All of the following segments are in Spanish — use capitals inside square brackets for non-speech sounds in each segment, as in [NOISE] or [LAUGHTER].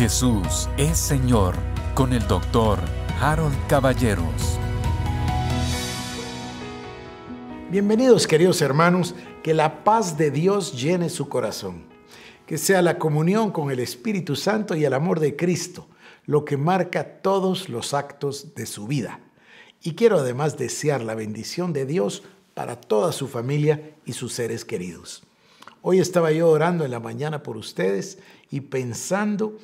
Jesús es Señor con el doctor Harold Caballeros. Bienvenidos queridos hermanos, que la paz de Dios llene su corazón, que sea la comunión con el Espíritu Santo y el amor de Cristo lo que marca todos los actos de su vida. Y quiero además desear la bendición de Dios para toda su familia y sus seres queridos. Hoy estaba yo orando en la mañana por ustedes y pensando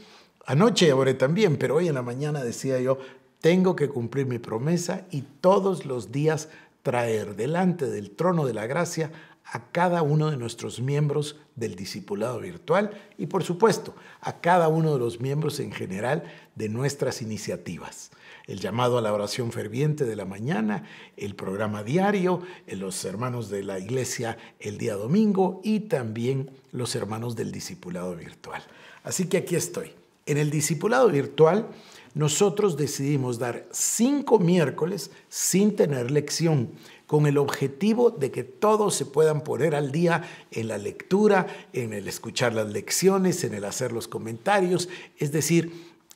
Anoche oré también, pero hoy en la mañana decía yo, tengo que cumplir mi promesa y todos los días traer delante del trono de la gracia a cada uno de nuestros miembros del discipulado virtual y por supuesto a cada uno de los miembros en general de nuestras iniciativas. El llamado a la oración ferviente de la mañana, el programa diario, eh, los hermanos de la iglesia el día domingo y también los hermanos del discipulado virtual. Así que aquí estoy en el discipulado virtual, nosotros decidimos dar cinco miércoles sin tener lección, con el objetivo de que todos se puedan poner al día en la lectura, en el escuchar las lecciones, en el hacer los comentarios, es decir,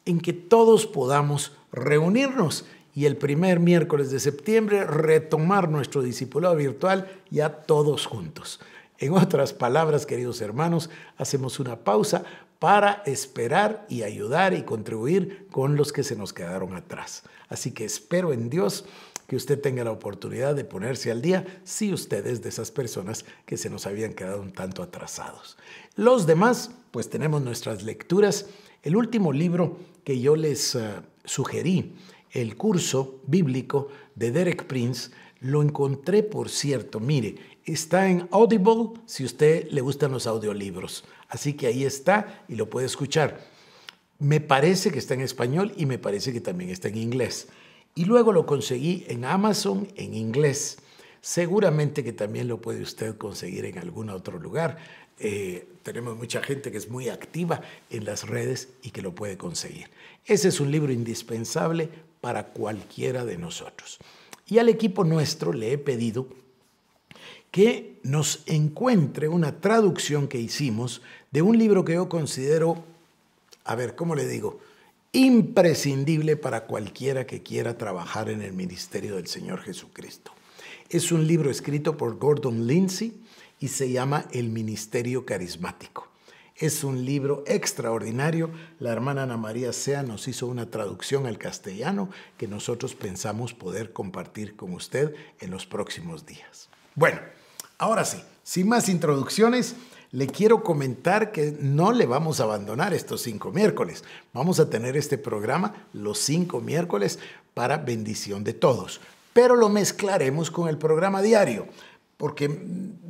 en que todos podamos reunirnos y el primer miércoles de septiembre retomar nuestro discipulado virtual ya todos juntos. En otras palabras, queridos hermanos, hacemos una pausa para esperar y ayudar y contribuir con los que se nos quedaron atrás. Así que espero en Dios que usted tenga la oportunidad de ponerse al día si ustedes de esas personas que se nos habían quedado un tanto atrasados. Los demás, pues tenemos nuestras lecturas. El último libro que yo les eh, sugerí, el curso bíblico de Derek Prince, lo encontré, por cierto, mire, está en Audible si a usted le gustan los audiolibros. Así que ahí está y lo puede escuchar. Me parece que está en español y me parece que también está en inglés. Y luego lo conseguí en Amazon en inglés. Seguramente que también lo puede usted conseguir en algún otro lugar. Eh, tenemos mucha gente que es muy activa en las redes y que lo puede conseguir. Ese es un libro indispensable para cualquiera de nosotros. Y al equipo nuestro le he pedido que nos encuentre una traducción que hicimos de un libro que yo considero, a ver, ¿cómo le digo? Imprescindible para cualquiera que quiera trabajar en el ministerio del Señor Jesucristo. Es un libro escrito por Gordon Lindsay y se llama El Ministerio Carismático. Es un libro extraordinario. La hermana Ana María Sea nos hizo una traducción al castellano que nosotros pensamos poder compartir con usted en los próximos días. Bueno, ahora sí, sin más introducciones, le quiero comentar que no le vamos a abandonar estos cinco miércoles. Vamos a tener este programa los cinco miércoles para bendición de todos, pero lo mezclaremos con el programa diario porque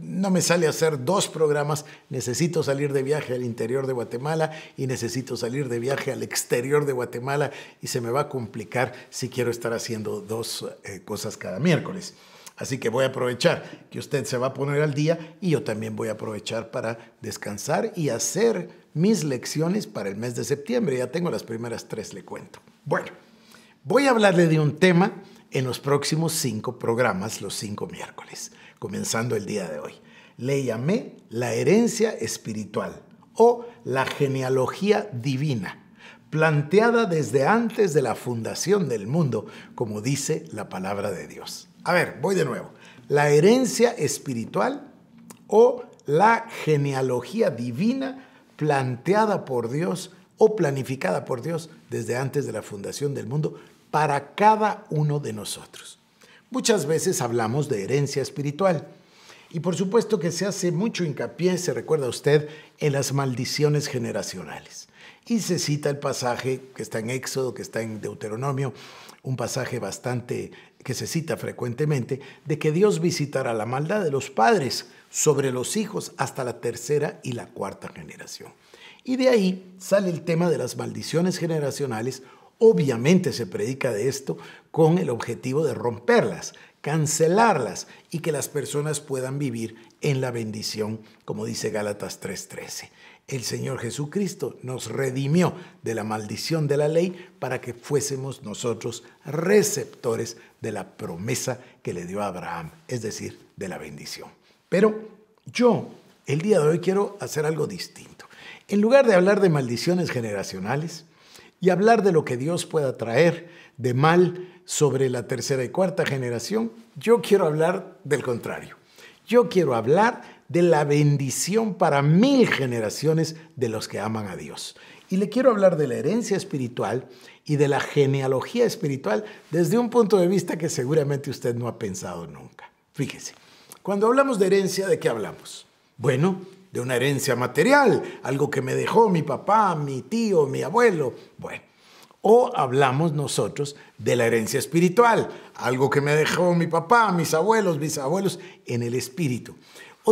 no me sale hacer dos programas, necesito salir de viaje al interior de Guatemala y necesito salir de viaje al exterior de Guatemala y se me va a complicar si quiero estar haciendo dos eh, cosas cada miércoles. Así que voy a aprovechar que usted se va a poner al día y yo también voy a aprovechar para descansar y hacer mis lecciones para el mes de septiembre. Ya tengo las primeras tres, le cuento. Bueno, voy a hablarle de un tema en los próximos cinco programas, los cinco miércoles, comenzando el día de hoy. Le llamé la herencia espiritual o la genealogía divina planteada desde antes de la fundación del mundo, como dice la palabra de Dios. A ver, voy de nuevo. La herencia espiritual o la genealogía divina planteada por Dios o planificada por Dios desde antes de la fundación del mundo para cada uno de nosotros. Muchas veces hablamos de herencia espiritual y por supuesto que se hace mucho hincapié, se recuerda a usted, en las maldiciones generacionales. Y se cita el pasaje que está en Éxodo, que está en Deuteronomio, un pasaje bastante que se cita frecuentemente, de que Dios visitará la maldad de los padres sobre los hijos hasta la tercera y la cuarta generación. Y de ahí sale el tema de las maldiciones generacionales. Obviamente se predica de esto con el objetivo de romperlas, cancelarlas y que las personas puedan vivir en la bendición, como dice Gálatas 3:13 el Señor Jesucristo nos redimió de la maldición de la ley para que fuésemos nosotros receptores de la promesa que le dio a Abraham, es decir, de la bendición. Pero yo el día de hoy quiero hacer algo distinto. En lugar de hablar de maldiciones generacionales y hablar de lo que Dios pueda traer de mal sobre la tercera y cuarta generación, yo quiero hablar del contrario. Yo quiero hablar de la bendición para mil generaciones de los que aman a Dios. Y le quiero hablar de la herencia espiritual y de la genealogía espiritual desde un punto de vista que seguramente usted no ha pensado nunca. Fíjese, cuando hablamos de herencia, ¿de qué hablamos? Bueno, de una herencia material, algo que me dejó mi papá, mi tío, mi abuelo. Bueno, o hablamos nosotros de la herencia espiritual, algo que me dejó mi papá, mis abuelos, mis abuelos, en el espíritu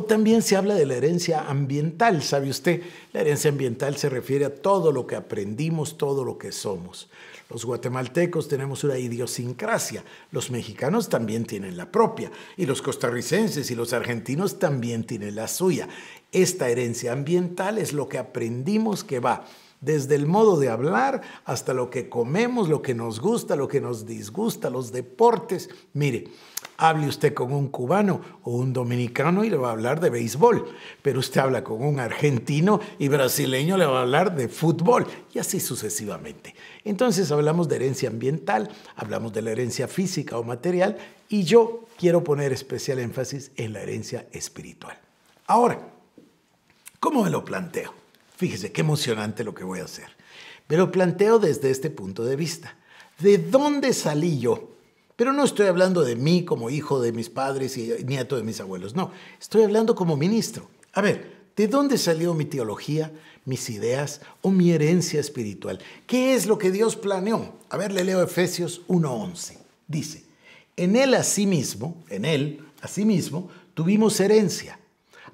también se habla de la herencia ambiental, ¿sabe usted? La herencia ambiental se refiere a todo lo que aprendimos, todo lo que somos. Los guatemaltecos tenemos una idiosincrasia, los mexicanos también tienen la propia, y los costarricenses y los argentinos también tienen la suya. Esta herencia ambiental es lo que aprendimos que va desde el modo de hablar hasta lo que comemos, lo que nos gusta, lo que nos disgusta, los deportes. Mire, Hable usted con un cubano o un dominicano y le va a hablar de béisbol, pero usted habla con un argentino y brasileño le va a hablar de fútbol y así sucesivamente. Entonces hablamos de herencia ambiental, hablamos de la herencia física o material y yo quiero poner especial énfasis en la herencia espiritual. Ahora, ¿cómo me lo planteo? Fíjese qué emocionante lo que voy a hacer. Me lo planteo desde este punto de vista. ¿De dónde salí yo? Pero no estoy hablando de mí como hijo de mis padres y nieto de mis abuelos, no, estoy hablando como ministro. A ver, ¿de dónde salió mi teología, mis ideas o mi herencia espiritual? ¿Qué es lo que Dios planeó? A ver, le leo Efesios 1.11. Dice, en él asimismo, en él asimismo, tuvimos herencia,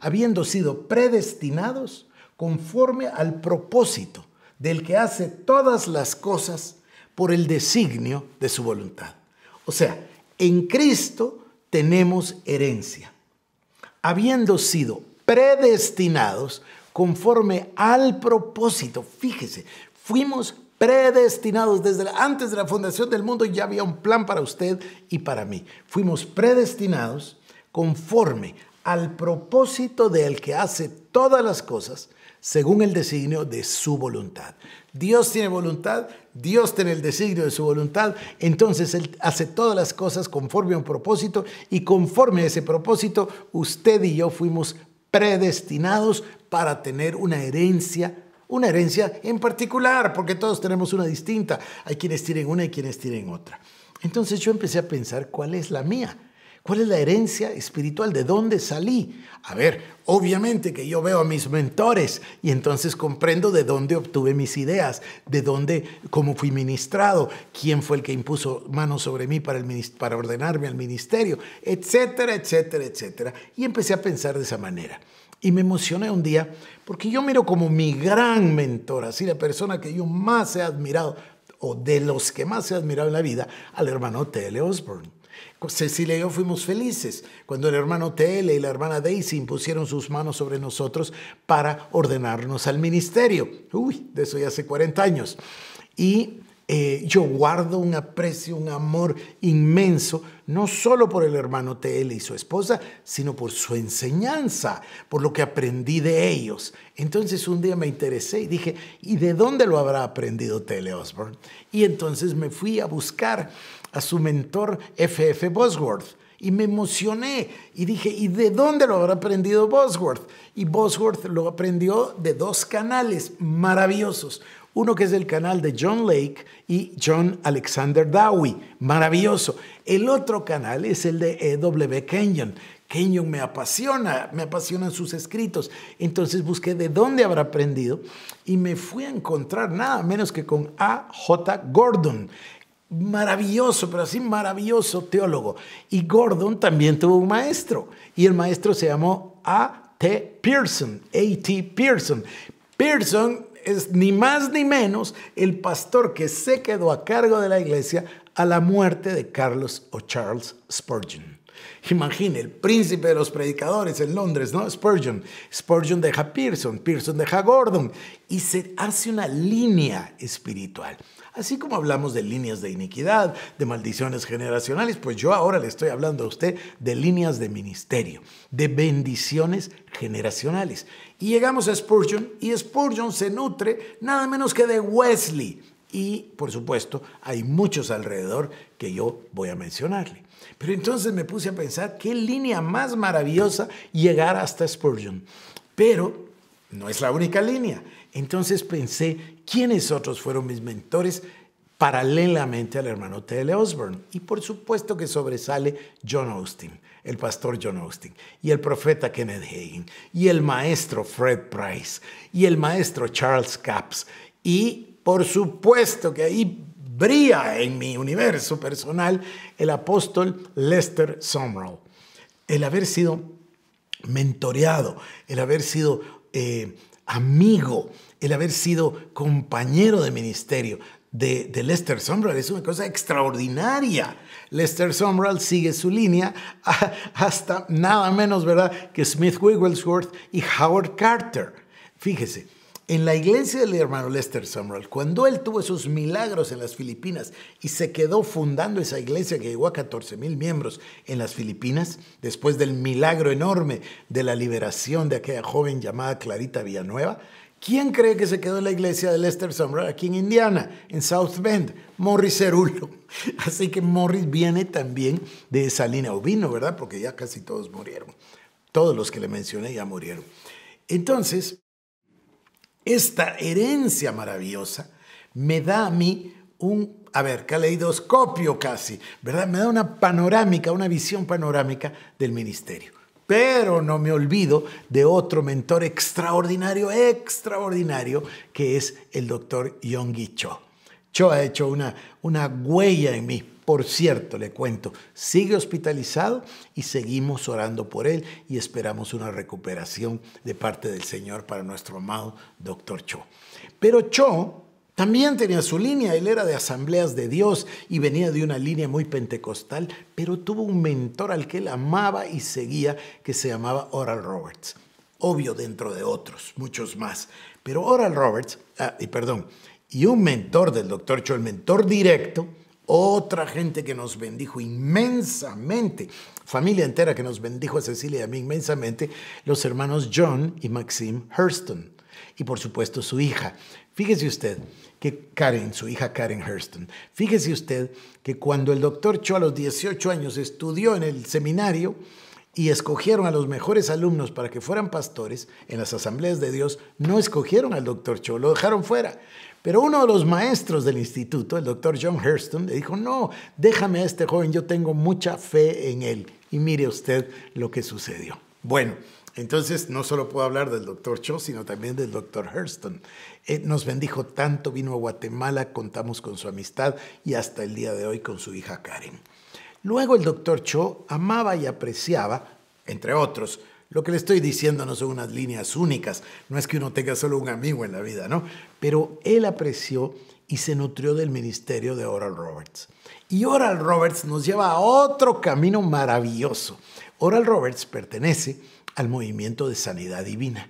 habiendo sido predestinados conforme al propósito del que hace todas las cosas por el designio de su voluntad. O sea, en Cristo tenemos herencia, habiendo sido predestinados conforme al propósito. Fíjese, fuimos predestinados desde antes de la fundación del mundo ya había un plan para usted y para mí. Fuimos predestinados conforme al propósito del que hace todas las cosas según el designio de su voluntad. Dios tiene voluntad, Dios tiene el designio de su voluntad, entonces Él hace todas las cosas conforme a un propósito y conforme a ese propósito usted y yo fuimos predestinados para tener una herencia una herencia en particular, porque todos tenemos una distinta. Hay quienes tienen una y quienes tienen otra. Entonces yo empecé a pensar cuál es la mía. ¿Cuál es la herencia espiritual? ¿De dónde salí? A ver, obviamente que yo veo a mis mentores y entonces comprendo de dónde obtuve mis ideas, de dónde, cómo fui ministrado, quién fue el que impuso manos sobre mí para, para ordenarme al ministerio, etcétera, etcétera, etcétera. Y empecé a pensar de esa manera. Y me emocioné un día porque yo miro como mi gran mentor, así la persona que yo más he admirado o de los que más he admirado en la vida, al hermano T.L. Osborne. Cecilia y yo fuimos felices cuando el hermano TL y la hermana Daisy impusieron sus manos sobre nosotros para ordenarnos al ministerio. Uy, de eso ya hace 40 años. Y eh, yo guardo un aprecio, un amor inmenso, no solo por el hermano TL y su esposa, sino por su enseñanza, por lo que aprendí de ellos. Entonces un día me interesé y dije, ¿y de dónde lo habrá aprendido TL Osborn? Y entonces me fui a buscar a su mentor FF Bosworth. Y me emocioné y dije, ¿y de dónde lo habrá aprendido Bosworth? Y Bosworth lo aprendió de dos canales maravillosos. Uno que es el canal de John Lake y John Alexander Dowie. Maravilloso. El otro canal es el de E.W. Kenyon. Kenyon me apasiona, me apasionan sus escritos. Entonces busqué de dónde habrá aprendido y me fui a encontrar nada menos que con A.J. Gordon, maravilloso, pero así maravilloso teólogo. Y Gordon también tuvo un maestro, y el maestro se llamó A.T. Pearson, A.T. Pearson. Pearson es ni más ni menos el pastor que se quedó a cargo de la iglesia a la muerte de Carlos o Charles Spurgeon. Imagine, el príncipe de los predicadores en Londres, ¿no? Spurgeon. Spurgeon deja Pearson, Pearson deja Gordon y se hace una línea espiritual. Así como hablamos de líneas de iniquidad, de maldiciones generacionales, pues yo ahora le estoy hablando a usted de líneas de ministerio, de bendiciones generacionales. Y llegamos a Spurgeon y Spurgeon se nutre nada menos que de Wesley. Y por supuesto hay muchos alrededor que yo voy a mencionarle. Pero entonces me puse a pensar qué línea más maravillosa llegar hasta Spurgeon. Pero no es la única línea. Entonces pensé quiénes otros fueron mis mentores paralelamente al hermano T.L. Osborne. Y por supuesto que sobresale John Austin, el pastor John Austin, y el profeta Kenneth Hagin, y el maestro Fred Price, y el maestro Charles Capps. Y por supuesto que ahí brilla en mi universo personal el apóstol Lester Sumrall. El haber sido mentoreado, el haber sido eh, amigo, el haber sido compañero de ministerio de, Lester Sumrall es una cosa extraordinaria. Lester Sumrall sigue su línea [LAUGHS] hasta nada menos, ¿verdad?, que Smith Wigglesworth y Howard Carter. Fíjese, en la iglesia del hermano Lester Sumrall, cuando él tuvo esos milagros en las Filipinas y se quedó fundando esa iglesia que llegó a 14 mil miembros en las Filipinas, después del milagro enorme de la liberación de aquella joven llamada Clarita Villanueva, ¿quién cree que se quedó en la iglesia de Lester Sumrall aquí en Indiana, en South Bend? Morris Cerullo. [LAUGHS] Así que Morris viene también de esa línea, o ¿verdad? Porque ya casi todos murieron. Todos los que le mencioné ya murieron. Entonces, esta herencia maravillosa me da a mí un, a ver, caleidoscopio casi, ¿verdad? Me da una panorámica, una visión panorámica del ministerio. Pero no me olvido de otro mentor extraordinario, extraordinario, que es el doctor Yonggi Cho. Cho ha hecho una, una huella en mí. Por cierto, le cuento, sigue hospitalizado y seguimos orando por él y esperamos una recuperación de parte del Señor para nuestro amado doctor Cho. Pero Cho también tenía su línea, él era de asambleas de Dios y venía de una línea muy pentecostal, pero tuvo un mentor al que él amaba y seguía que se llamaba Oral Roberts. Obvio dentro de otros, muchos más. Pero Oral Roberts, ah, y perdón, y un mentor del doctor Cho, el mentor directo, otra gente que nos bendijo inmensamente, familia entera que nos bendijo a Cecilia y a mí inmensamente, los hermanos John y Maxim Hurston. Y por supuesto su hija. Fíjese usted que Karen, su hija Karen Hurston, fíjese usted que cuando el doctor Cho a los 18 años estudió en el seminario, y escogieron a los mejores alumnos para que fueran pastores en las asambleas de Dios, no escogieron al doctor Cho, lo dejaron fuera. Pero uno de los maestros del instituto, el doctor John Hurston, le dijo, no, déjame a este joven, yo tengo mucha fe en él. Y mire usted lo que sucedió. Bueno, entonces no solo puedo hablar del doctor Cho, sino también del doctor Hurston. nos bendijo tanto, vino a Guatemala, contamos con su amistad y hasta el día de hoy con su hija Karen. Luego el doctor Cho amaba y apreciaba, entre otros, lo que le estoy diciendo no son unas líneas únicas, no es que uno tenga solo un amigo en la vida, ¿no? Pero él apreció y se nutrió del ministerio de Oral Roberts. Y Oral Roberts nos lleva a otro camino maravilloso. Oral Roberts pertenece al movimiento de sanidad divina.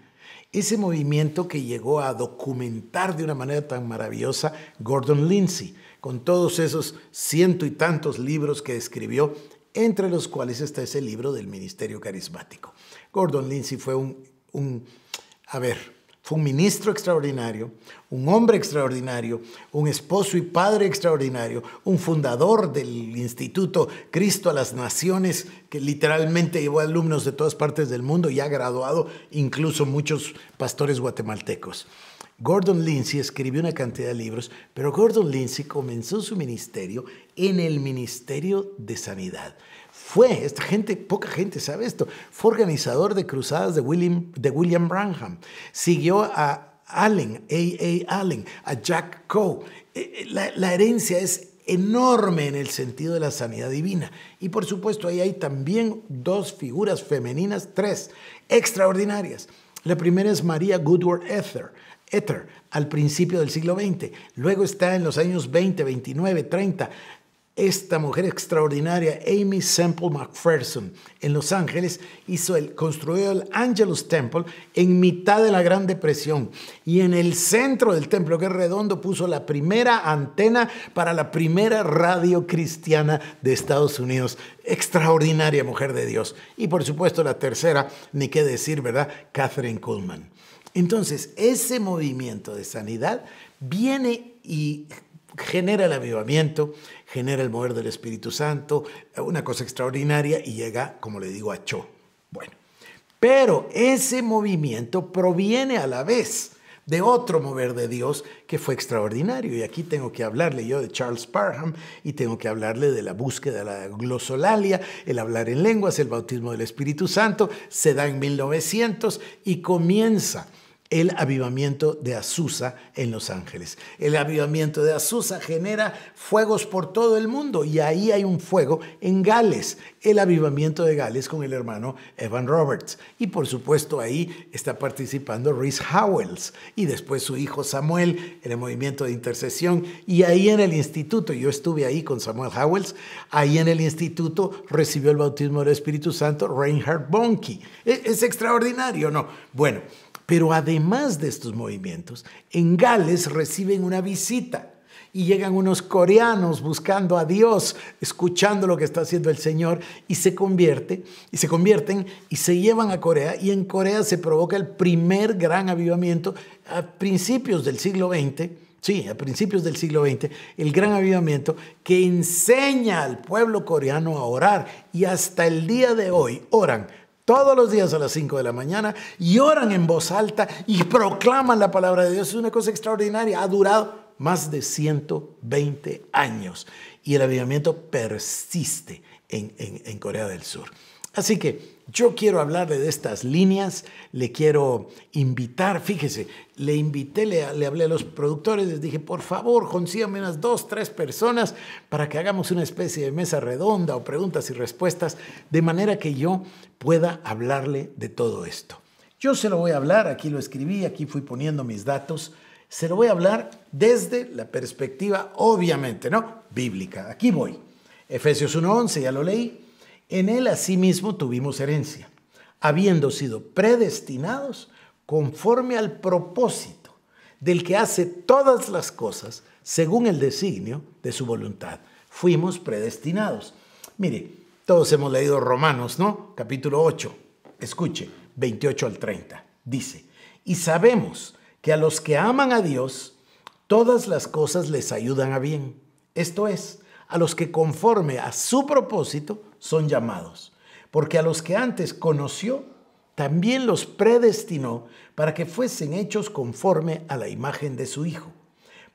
Ese movimiento que llegó a documentar de una manera tan maravillosa Gordon Lindsay, con todos esos ciento y tantos libros que escribió entre los cuales está ese libro del Ministerio Carismático. Gordon Lindsay fue un, a ver, fue un ministro extraordinario, un hombre extraordinario, un esposo y padre extraordinario, un fundador del Instituto Cristo a las Naciones, que literalmente llevó alumnos de todas partes del mundo y ha graduado incluso muchos pastores guatemaltecos. Gordon Lindsay escribió una cantidad de libros, pero Gordon Lindsay comenzó su ministerio en el Ministerio de Sanidad. Fue, esta gente, poca gente sabe esto, fue organizador de cruzadas de William, de William Branham. Siguió a Allen, A.A. Allen, a Jack Coe. Eh, eh, la, la herencia es enorme en el sentido de la sanidad divina. Y por supuesto ahí hay también dos figuras femeninas, tres, extraordinarias. La primera es María Goodward Ether, Ether, al principio del siglo XX. Luego está en los años 20, 29, 30, esta mujer extraordinaria, Amy Semple McPherson, en Los Ángeles, hizo el, construyó el Angelus Temple en mitad de la Gran Depresión. Y en el centro del templo, que es redondo, puso la primera antena para la primera radio cristiana de Estados Unidos. Extraordinaria mujer de Dios. Y por supuesto la tercera, ni qué decir, ¿verdad? Catherine Kuhlman. Entonces, ese movimiento de sanidad viene y genera el avivamiento, genera el mover del Espíritu Santo, una cosa extraordinaria y llega, como le digo, a Cho. Bueno, pero ese movimiento proviene a la vez de otro mover de Dios que fue extraordinario. Y aquí tengo que hablarle yo de Charles Parham y tengo que hablarle de la búsqueda de la glosolalia, el hablar en lenguas, el bautismo del Espíritu Santo, se da en 1900 y comienza el avivamiento de Azusa en Los Ángeles. El avivamiento de Azusa genera fuegos por todo el mundo y ahí hay un fuego en Gales, el avivamiento de Gales con el hermano Evan Roberts. Y por supuesto ahí está participando Rhys Howells y después su hijo Samuel en el movimiento de intercesión y ahí en el instituto, yo estuve ahí con Samuel Howells, ahí en el instituto recibió el bautismo del Espíritu Santo Reinhard Bonnke. ¿E-, es extraordinario, ¿no? Bueno. Pero además de estos movimientos, en Gales reciben una visita y llegan unos coreanos buscando a Dios, escuchando lo que está haciendo el Señor y se convierte y se convierten y se llevan a Corea y en Corea se provoca el primer gran avivamiento a principios del siglo XX. Sí, a principios del siglo XX, el gran avivamiento que enseña al pueblo coreano a orar y hasta el día de hoy oran todos los días a las 5 de la mañana y oran en voz alta y proclaman la palabra de Dios. Es una cosa extraordinaria. Ha durado más de 120 años y el avivamiento persiste en Corea del Sur. Así que yo quiero hablarle de estas líneas, le quiero invitar, fíjese, le invité, le, hablé a los productores, les dije, por favor, consíganme unas dos, tres personas para que hagamos una especie de mesa redonda o preguntas y respuestas, de manera que yo pueda hablarle de todo esto. Yo se lo voy a hablar, aquí lo escribí, aquí fui poniendo mis datos, se lo voy a hablar desde la perspectiva, obviamente, ¿no? Bíblica. Aquí voy. Efesios 1.11, ya lo leí. En él asimismo tuvimos herencia, habiendo sido predestinados conforme al propósito del que hace todas las cosas según el designio de su voluntad. Fuimos predestinados. Mire, todos hemos leído Romanos, ¿no? Capítulo 8. Escuche, 28 al 30. Dice, y sabemos que a los que aman a Dios, todas las cosas les ayudan a bien. Esto es, a los que conforme a su propósito son llamados, porque a los que antes conoció, también los predestinó para que fuesen hechos conforme a la imagen de su Hijo,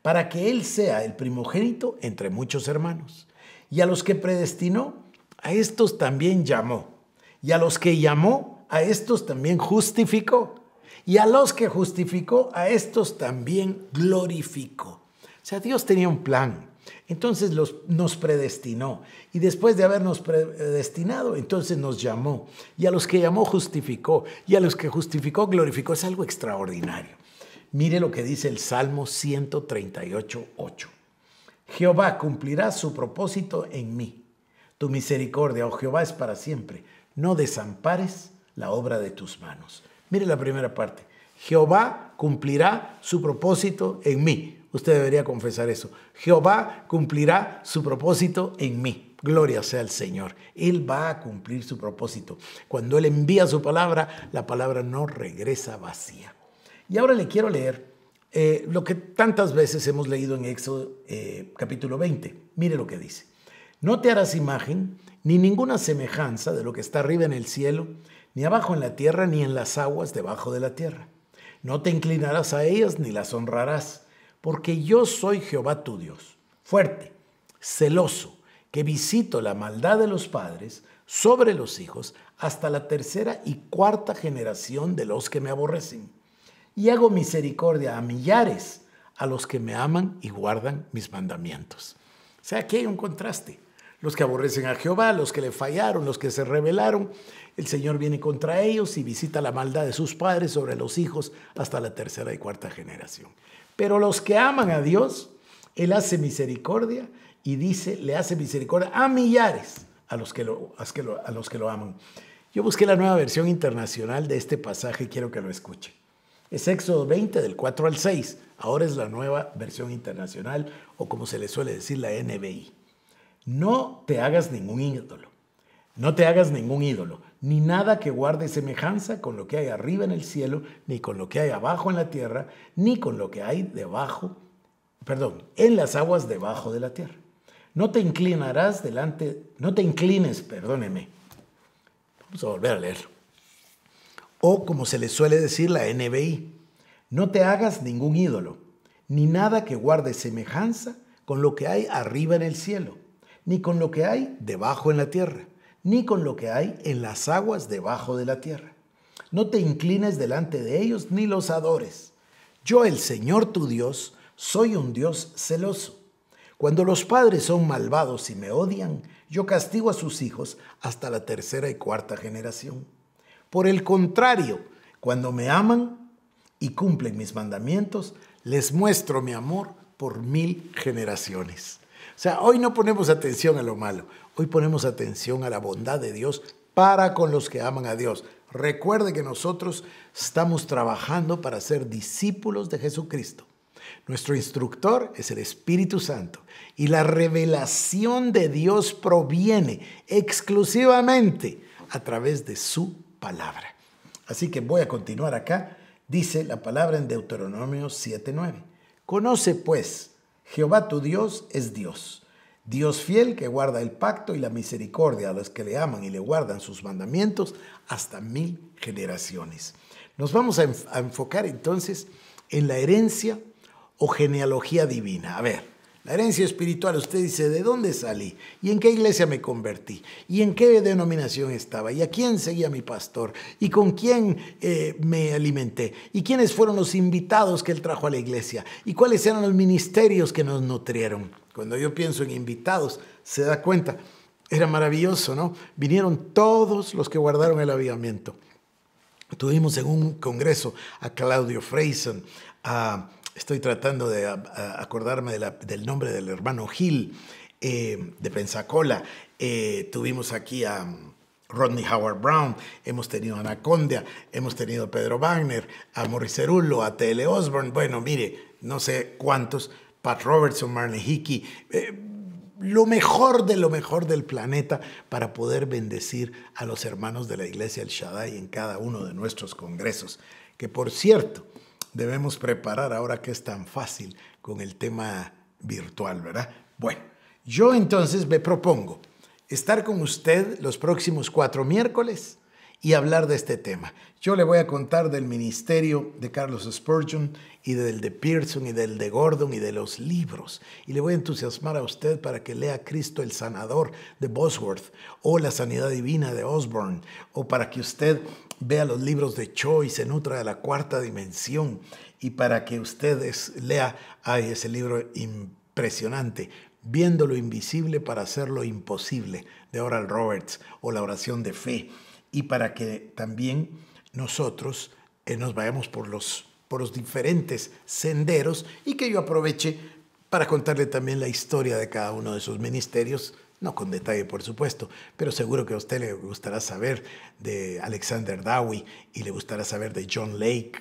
para que Él sea el primogénito entre muchos hermanos. Y a los que predestinó, a estos también llamó. Y a los que llamó, a estos también justificó. Y a los que justificó, a estos también glorificó. O sea, Dios tenía un plan. Entonces los, nos predestinó y después de habernos predestinado, entonces nos llamó y a los que llamó justificó y a los que justificó glorificó. Es algo extraordinario. Mire lo que dice el Salmo 138, 8. Jehová cumplirá su propósito en mí. Tu misericordia, oh Jehová, es para siempre. No desampares la obra de tus manos. Mire la primera parte. Jehová cumplirá su propósito en mí usted debería confesar eso. Jehová cumplirá su propósito en mí. Gloria sea al Señor. Él va a cumplir su propósito. Cuando Él envía su palabra, la palabra no regresa vacía. Y ahora le quiero leer eh, lo que tantas veces hemos leído en Éxodo eh, capítulo 20. Mire lo que dice. No te harás imagen ni ninguna semejanza de lo que está arriba en el cielo, ni abajo en la tierra, ni en las aguas debajo de la tierra. No te inclinarás a ellas ni las honrarás porque yo soy Jehová tu Dios, fuerte, celoso, que visito la maldad de los padres sobre los hijos hasta la tercera y cuarta generación de los que me aborrecen, y hago misericordia a millares a los que me aman y guardan mis mandamientos. O sea, aquí hay un contraste. Los que aborrecen a Jehová, los que le fallaron, los que se rebelaron, el Señor viene contra ellos y visita la maldad de sus padres sobre los hijos hasta la tercera y cuarta generación. Pero los que aman a Dios, Él hace misericordia y dice, le hace misericordia a millares a los que lo, a los que lo aman. Yo busqué la nueva versión internacional de este pasaje y quiero que lo escuchen. Es Éxodo 20 del 4 al 6. Ahora es la nueva versión internacional o como se le suele decir la NBI. No te hagas ningún ídolo. No te hagas ningún ídolo ni nada que guarde semejanza con lo que hay arriba en el cielo, ni con lo que hay abajo en la tierra, ni con lo que hay debajo, perdón, en las aguas debajo de la tierra. No te inclinarás delante, no te inclines, perdóneme. Vamos a volver a leerlo. O como se le suele decir la NBI, no te hagas ningún ídolo, ni nada que guarde semejanza con lo que hay arriba en el cielo, ni con lo que hay debajo en la tierra ni con lo que hay en las aguas debajo de la tierra. No te inclines delante de ellos ni los adores. Yo, el Señor tu Dios, soy un Dios celoso. Cuando los padres son malvados y me odian, yo castigo a sus hijos hasta la tercera y cuarta generación. Por el contrario, cuando me aman y cumplen mis mandamientos, les muestro mi amor por mil generaciones sea, hoy no ponemos atención a lo malo, hoy ponemos atención a la bondad de Dios para con los que aman a Dios. Recuerde que nosotros estamos trabajando para ser discípulos de Jesucristo. Nuestro instructor es el Espíritu Santo y la revelación de Dios proviene exclusivamente a través de su palabra. Así que voy a continuar acá. Dice la palabra en Deuteronomio 7:9. Conoce pues Jehová tu Dios es Dios, Dios fiel que guarda el pacto y la misericordia a los que le aman y le guardan sus mandamientos hasta mil generaciones. Nos vamos a enfocar entonces en la herencia o genealogía divina. A ver, la herencia espiritual, usted dice, ¿de dónde salí? ¿Y en qué iglesia me convertí? ¿Y en qué denominación estaba? ¿Y a quién seguía mi pastor? ¿Y con quién eh, me alimenté? ¿Y quiénes fueron los invitados que él trajo a la iglesia? ¿Y cuáles eran los ministerios que nos nutrieron? Cuando yo pienso en invitados, se da cuenta. Era maravilloso, ¿no? Vinieron todos los que guardaron el avivamiento. Tuvimos en un congreso a Claudio Freyson, a estoy tratando de acordarme del nombre del hermano Gil eh, de Pensacola. Eh, tuvimos aquí a mm, Rodney Howard Brown, hemos tenido a Anacondia, hemos tenido a Pedro Wagner, a Morris a T.L. Osborne, bueno, mire, no sé cuántos, Pat Robertson, Marley Hickey, eh, lo mejor de lo mejor del planeta para poder bendecir a los hermanos de la Iglesia del Shaddai en cada uno de nuestros congresos. Que por cierto, debemos preparar ahora que es tan fácil con el tema virtual, ¿verdad? Bueno, yo entonces me propongo estar con usted los próximos cuatro miércoles y hablar de este tema. Yo le voy a contar del ministerio de Carlos Spurgeon y del de Pearson y del de Gordon y de los libros. Y le voy a entusiasmar a usted para que lea Cristo el Sanador de Bosworth o La Sanidad Divina de Osborne o para que usted vea los libros de Cho y se nutra de la cuarta dimensión. Y para que ustedes lea, hay ese libro impresionante, Viendo lo invisible para hacer lo imposible, de Oral Roberts, o la oración de fe. Y para que también nosotros eh, nos vayamos por los, por los diferentes senderos y que yo aproveche para contarle también la historia de cada uno de sus ministerios no con detalle por supuesto, pero seguro que a usted le gustará saber de Alexander Dowie y le gustará saber de John Lake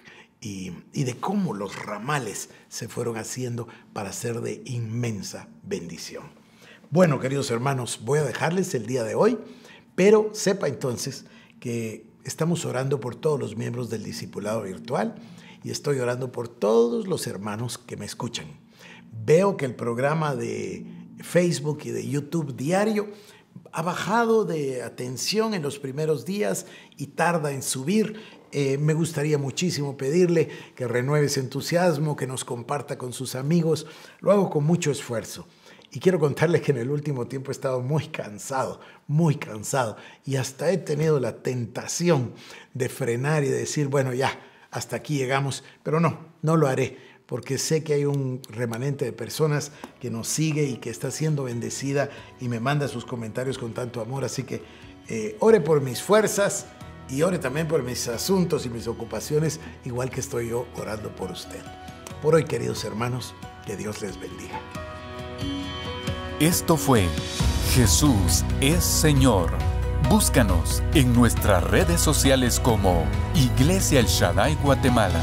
y, y de cómo los ramales se fueron haciendo para ser de inmensa bendición. Bueno, queridos hermanos, voy a dejarles el día de hoy, pero sepa entonces que estamos orando por todos los miembros del discipulado virtual y estoy orando por todos los hermanos que me escuchan. Veo que el programa de Facebook y de YouTube diario, ha bajado de atención en los primeros días y tarda en subir. Eh, me gustaría muchísimo pedirle que renueve ese entusiasmo, que nos comparta con sus amigos. Lo hago con mucho esfuerzo. Y quiero contarles que en el último tiempo he estado muy cansado, muy cansado. Y hasta he tenido la tentación de frenar y decir, bueno, ya, hasta aquí llegamos. Pero no, no lo haré porque sé que hay un remanente de personas que nos sigue y que está siendo bendecida y me manda sus comentarios con tanto amor. Así que eh, ore por mis fuerzas y ore también por mis asuntos y mis ocupaciones, igual que estoy yo orando por usted. Por hoy, queridos hermanos, que Dios les bendiga. Esto fue Jesús es Señor. Búscanos en nuestras redes sociales como Iglesia El Shaddai Guatemala.